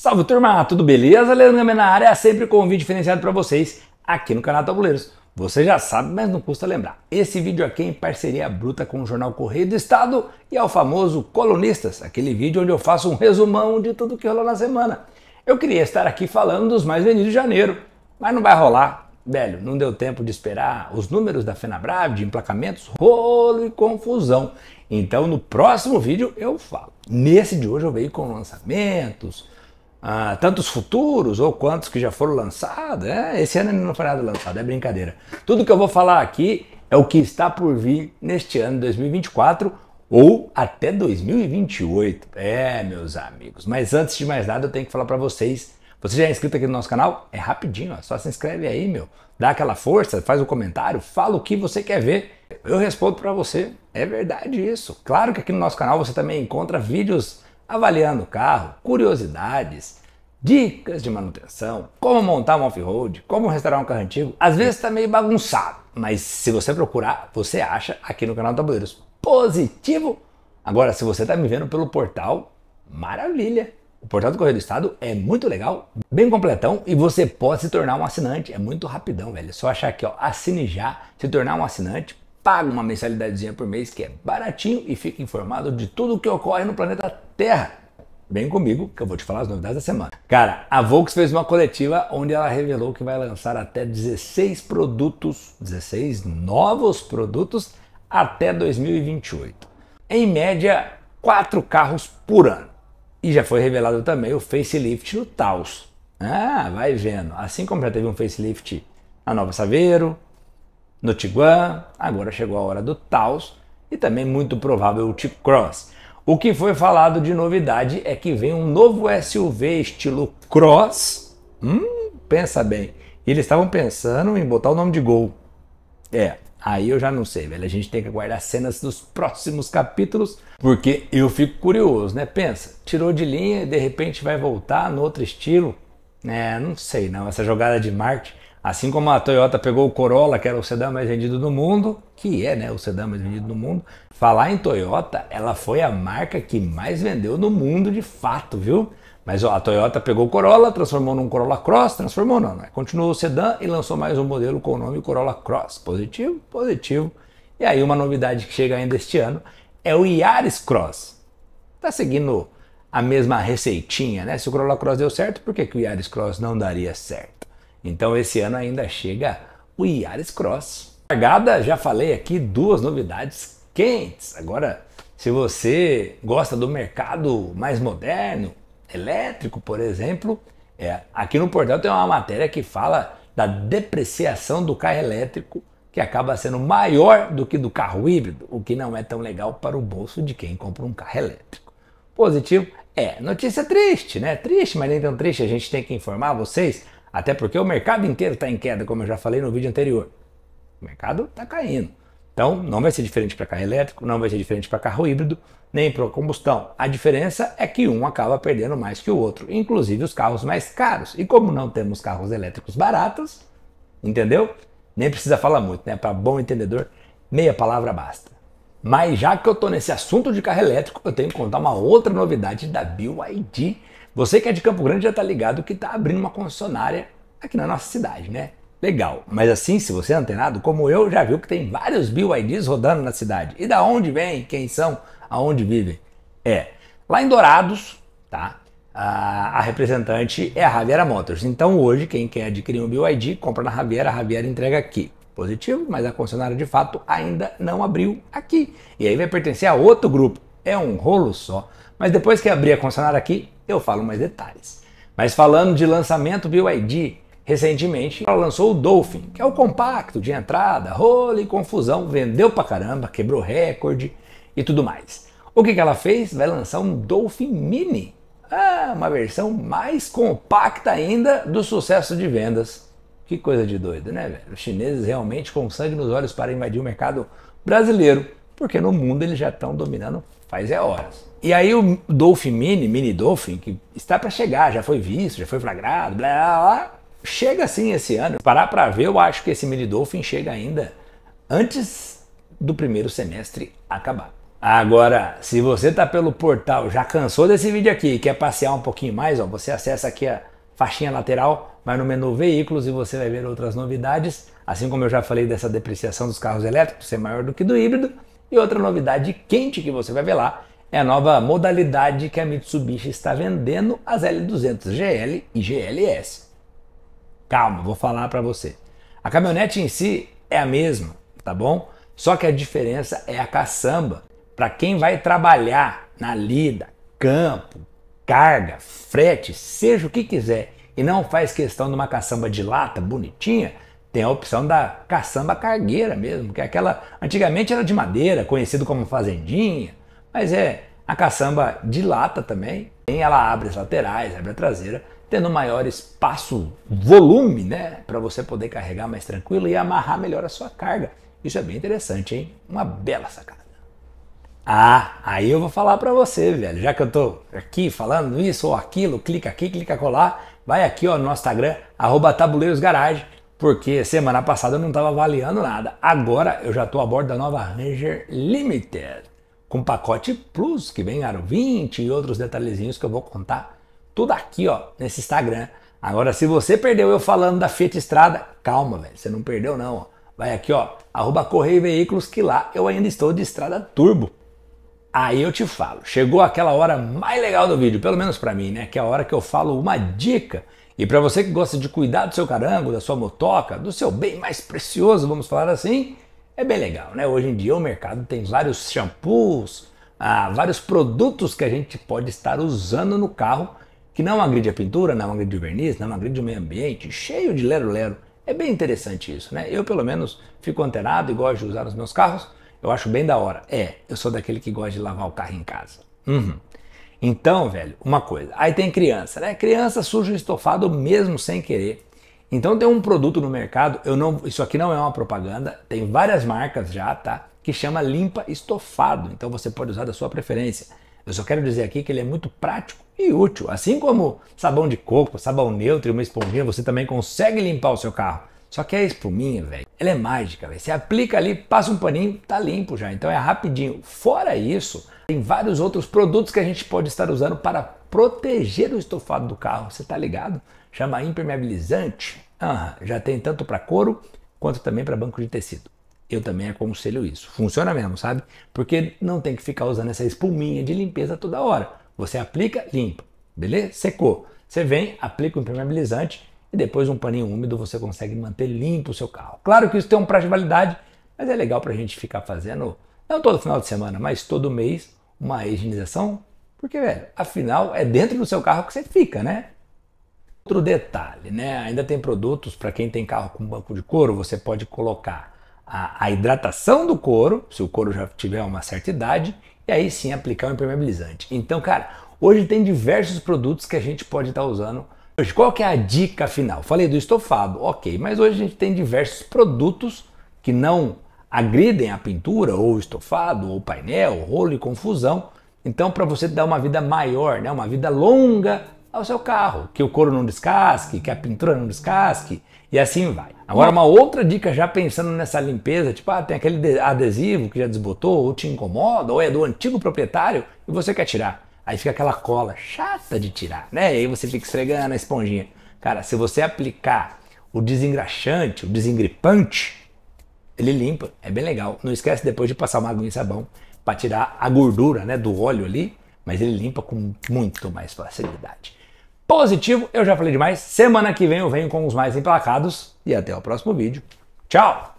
Salve turma, tudo beleza? Leandro Gama na área, sempre com um vídeo diferenciado para vocês aqui no canal Tabuleiros. Você já sabe, mas não custa lembrar. Esse vídeo aqui é em parceria bruta com o jornal Correio do Estado e ao é famoso Colunistas, aquele vídeo onde eu faço um resumão de tudo que rolou na semana. Eu queria estar aqui falando dos mais vendidos de janeiro, mas não vai rolar. Velho, não deu tempo de esperar os números da FenaBrave, de emplacamentos, rolo e confusão. Então no próximo vídeo eu falo. Nesse de hoje eu venho com lançamentos, ah, tantos futuros ou quantos que já foram lançados. É, esse ano não foi nada lançado, é brincadeira. Tudo que eu vou falar aqui é o que está por vir neste ano 2024 ou até 2028. É, meus amigos. Mas antes de mais nada, eu tenho que falar para vocês. Você já é inscrito aqui no nosso canal? É rapidinho, ó. só se inscreve aí, meu. Dá aquela força, faz um comentário, fala o que você quer ver. Eu respondo para você. É verdade isso. Claro que aqui no nosso canal você também encontra vídeos avaliando o carro, curiosidades, dicas de manutenção, como montar um off-road, como restaurar um carro antigo. Às vezes está meio bagunçado, mas se você procurar, você acha aqui no canal Tabuleiros. Positivo! Agora, se você está me vendo pelo portal, maravilha! O portal do Correio do Estado é muito legal, bem completão e você pode se tornar um assinante. É muito rapidão, velho. É só achar aqui, ó, assine já, se tornar um assinante paga uma mensalidadezinha por mês que é baratinho e fica informado de tudo o que ocorre no planeta Terra. Vem comigo que eu vou te falar as novidades da semana. Cara, a Volks fez uma coletiva onde ela revelou que vai lançar até 16 produtos, 16 novos produtos até 2028. Em média, 4 carros por ano. E já foi revelado também o facelift no Taos. Ah, vai vendo. Assim como já teve um facelift na Nova Saveiro, no Tiguan, agora chegou a hora do Taos e também muito provável o T-Cross. O que foi falado de novidade é que vem um novo SUV estilo Cross. Hum, pensa bem. Eles estavam pensando em botar o nome de Gol. É, aí eu já não sei, velho. A gente tem que aguardar cenas dos próximos capítulos, porque eu fico curioso, né? Pensa, tirou de linha e de repente vai voltar no outro estilo. É, não sei não, essa jogada de marketing Assim como a Toyota pegou o Corolla, que era o sedã mais vendido do mundo, que é né, o sedã mais vendido do mundo, falar em Toyota, ela foi a marca que mais vendeu no mundo de fato, viu? Mas ó, a Toyota pegou o Corolla, transformou num Corolla Cross, transformou não, né? Continuou o sedã e lançou mais um modelo com o nome Corolla Cross. Positivo? Positivo. E aí uma novidade que chega ainda este ano é o Yaris Cross. Tá seguindo a mesma receitinha, né? Se o Corolla Cross deu certo, por que, que o Yaris Cross não daria certo? Então esse ano ainda chega o Yaris Cross. Largada, já falei aqui duas novidades quentes. Agora, se você gosta do mercado mais moderno, elétrico, por exemplo, é, aqui no portal tem uma matéria que fala da depreciação do carro elétrico, que acaba sendo maior do que do carro híbrido, o que não é tão legal para o bolso de quem compra um carro elétrico. Positivo é, notícia triste, né? Triste, mas nem tão triste, a gente tem que informar vocês até porque o mercado inteiro está em queda, como eu já falei no vídeo anterior. O mercado está caindo. Então, não vai ser diferente para carro elétrico, não vai ser diferente para carro híbrido, nem para combustão. A diferença é que um acaba perdendo mais que o outro, inclusive os carros mais caros. E como não temos carros elétricos baratos, entendeu? Nem precisa falar muito, né? Para bom entendedor, meia palavra basta. Mas já que eu estou nesse assunto de carro elétrico, eu tenho que contar uma outra novidade da BYD você que é de Campo Grande já está ligado que está abrindo uma concessionária aqui na nossa cidade, né? Legal, mas assim, se você é antenado, como eu, já viu que tem vários BYDs rodando na cidade. E da onde vem, quem são, aonde vivem? É, lá em Dourados, tá? A, a representante é a Raviera Motors. Então hoje, quem quer adquirir um BYD, compra na Raviera, a Raviera entrega aqui. Positivo, mas a concessionária de fato ainda não abriu aqui. E aí vai pertencer a outro grupo. É um rolo só. Mas depois que abrir a concessionária aqui, eu falo mais detalhes. Mas falando de lançamento BYD, recentemente ela lançou o Dolphin, que é o compacto de entrada, rolo e confusão, vendeu pra caramba, quebrou recorde e tudo mais. O que, que ela fez? Vai lançar um Dolphin Mini, ah, uma versão mais compacta ainda do sucesso de vendas. Que coisa de doido, né, velho? Os chineses realmente com sangue nos olhos para invadir o mercado brasileiro, porque no mundo eles já estão dominando faz é horas. E aí o Dolphin Mini, Mini Dolphin, que está para chegar, já foi visto, já foi flagrado, blá, blá, blá chega assim esse ano. Parar para ver, eu acho que esse Mini Dolphin chega ainda antes do primeiro semestre acabar. Agora, se você está pelo portal, já cansou desse vídeo aqui, quer passear um pouquinho mais, ó, você acessa aqui a faixinha lateral, vai no menu veículos e você vai ver outras novidades, assim como eu já falei dessa depreciação dos carros elétricos ser maior do que do híbrido, e outra novidade quente que você vai ver lá é a nova modalidade que a Mitsubishi está vendendo, as L200 GL e GLS. Calma, vou falar para você. A caminhonete em si é a mesma, tá bom? Só que a diferença é a caçamba. Para quem vai trabalhar na lida, campo, carga, frete, seja o que quiser, e não faz questão de uma caçamba de lata bonitinha, tem a opção da caçamba cargueira mesmo, que é aquela antigamente era de madeira, conhecido como fazendinha, mas é a caçamba de lata também. tem ela abre as laterais, abre a traseira, tendo maior espaço, volume, né, para você poder carregar mais tranquilo e amarrar melhor a sua carga. Isso é bem interessante, hein? Uma bela sacada. Ah, aí eu vou falar para você, velho. Já que eu tô aqui falando isso ou aquilo, clica aqui, clica colar, vai aqui ó, no nosso Instagram, tabuleirosgarage porque semana passada eu não estava avaliando nada. Agora eu já estou a bordo da nova Ranger Limited, com pacote Plus, que vem aro 20 e outros detalhezinhos que eu vou contar tudo aqui, ó, nesse Instagram. Agora, se você perdeu eu falando da Fiat Estrada, calma, velho, você não perdeu não, ó. Vai aqui, ó, arroba Correio Veículos, que lá eu ainda estou de Estrada Turbo. Aí eu te falo, chegou aquela hora mais legal do vídeo, pelo menos para mim, né? Que é a hora que eu falo uma dica e para você que gosta de cuidar do seu carango, da sua motoca, do seu bem mais precioso, vamos falar assim, é bem legal, né? Hoje em dia o mercado tem vários shampoos, ah, vários produtos que a gente pode estar usando no carro que não agride a pintura, não agride o verniz, não agride o meio ambiente, cheio de lero-lero. É bem interessante isso, né? Eu, pelo menos, fico antenado e gosto de usar os meus carros. Eu acho bem da hora. É, eu sou daquele que gosta de lavar o carro em casa. Uhum. Então, velho, uma coisa. Aí tem criança, né? Criança suja estofado mesmo sem querer. Então tem um produto no mercado, eu não, isso aqui não é uma propaganda, tem várias marcas já, tá? Que chama limpa estofado. Então você pode usar da sua preferência. Eu só quero dizer aqui que ele é muito prático e útil. Assim como sabão de coco, sabão neutro e uma esponjinha, você também consegue limpar o seu carro. Só que é a espuminha, velho, ela é mágica, velho. Você aplica ali, passa um paninho, tá limpo já. Então é rapidinho. Fora isso, tem vários outros produtos que a gente pode estar usando para proteger o estofado do carro. Você tá ligado? Chama impermeabilizante. Ah, já tem tanto para couro quanto também para banco de tecido. Eu também aconselho isso. Funciona mesmo, sabe? Porque não tem que ficar usando essa espuminha de limpeza toda hora. Você aplica, limpa, beleza? Secou. Você vem, aplica o impermeabilizante e depois um paninho úmido você consegue manter limpo o seu carro. Claro que isso tem um prazo de validade, mas é legal para a gente ficar fazendo, não todo final de semana, mas todo mês, uma higienização, porque, velho, afinal é dentro do seu carro que você fica, né? Outro detalhe, né? Ainda tem produtos para quem tem carro com banco de couro, você pode colocar a, a hidratação do couro, se o couro já tiver uma certa idade, e aí sim aplicar o um impermeabilizante. Então, cara, hoje tem diversos produtos que a gente pode estar tá usando Hoje, qual que é a dica final? Falei do estofado, ok, mas hoje a gente tem diversos produtos que não agridem a pintura, ou estofado, ou painel, rolo e confusão. Então, para você dar uma vida maior, né, uma vida longa ao seu carro, que o couro não descasque, que a pintura não descasque, e assim vai. Agora, uma outra dica já pensando nessa limpeza, tipo, ah, tem aquele adesivo que já desbotou, ou te incomoda, ou é do antigo proprietário e você quer tirar. Aí fica aquela cola chata de tirar, né? E aí você fica esfregando a esponjinha. Cara, se você aplicar o desengraxante, o desengripante, ele limpa, é bem legal. Não esquece depois de passar uma água em sabão para tirar a gordura, né, do óleo ali, mas ele limpa com muito mais facilidade. Positivo, eu já falei demais. Semana que vem eu venho com os mais emplacados e até o próximo vídeo. Tchau!